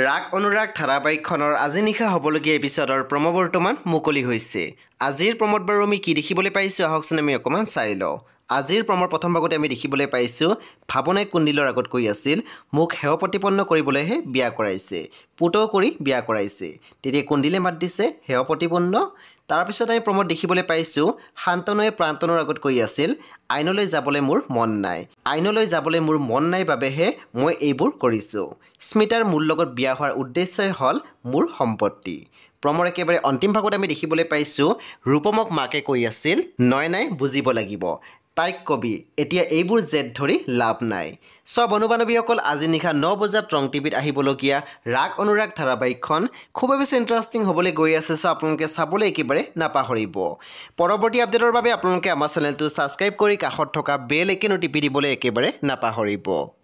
ৰাগ অনুৰাগ ধাৰাবাহিকখনৰ আজি নিশা হ'বলগীয়া এপিছডৰ প্ৰমো বৰ্তমান মুকলি হৈছে আজিৰ প্ৰমোদ বাৰু আমি কি দেখিবলৈ পাইছোঁ আহকচোন আমি অকণমান চাই লওঁ আজিৰ প্ৰমৰ প্ৰথম ভাগতে আমি দেখিবলৈ পাইছোঁ ভাৱনাই কুণ্ডিলৰ আগত কৈ আছিল মোক সেৱা প্ৰতিপন্ন কৰিবলৈহে বিয়া কৰাইছে পুতৌ কৰি বিয়া কৰাইছে তেতিয়া কুন্দিলে মাত দিছে সেৱ প্ৰতিপন্ন তাৰপিছত আমি প্ৰমত দেখিবলৈ পাইছোঁ শান্তনুৱে প্ৰান্তনুৰ আগত কৈ আছিল আইনলৈ যাবলৈ মোৰ মন নাই আইনলৈ যাবলৈ মোৰ মন নাই বাবেহে মই এইবোৰ কৰিছোঁ স্মিতাৰ মোৰ লগত বিয়া হোৱাৰ উদ্দেশ্যই হ'ল মোৰ সম্পত্তি প্ৰমৰ একেবাৰে অন্তিম ভাগত আমি দেখিবলৈ পাইছোঁ ৰূপমক মাকে কৈ আছিল নাই বুজিব লাগিব তাইক কবি এতিয়া এইবোৰ জেদ ধৰি লাভ নাই চব অনুবানৱীসকল আজি নিশা ন বজাত ৰং টিভিত আহিবলগীয়া ৰাগ অনুৰাগ ধাৰাবাহিকখন খুবেই বেছি ইণ্টাৰেষ্টিং হ'বলৈ গৈ আছে চ' আপোনালোকে চাবলৈ একেবাৰে নাপাহৰিব পৰৱৰ্তী আপডেটৰ বাবে আপোনালোকে আমাৰ চেনেলটো ছাবস্ক্ৰাইব কৰি কাষত থকা বেল একে নটিপি দিবলৈ একেবাৰে নাপাহৰিব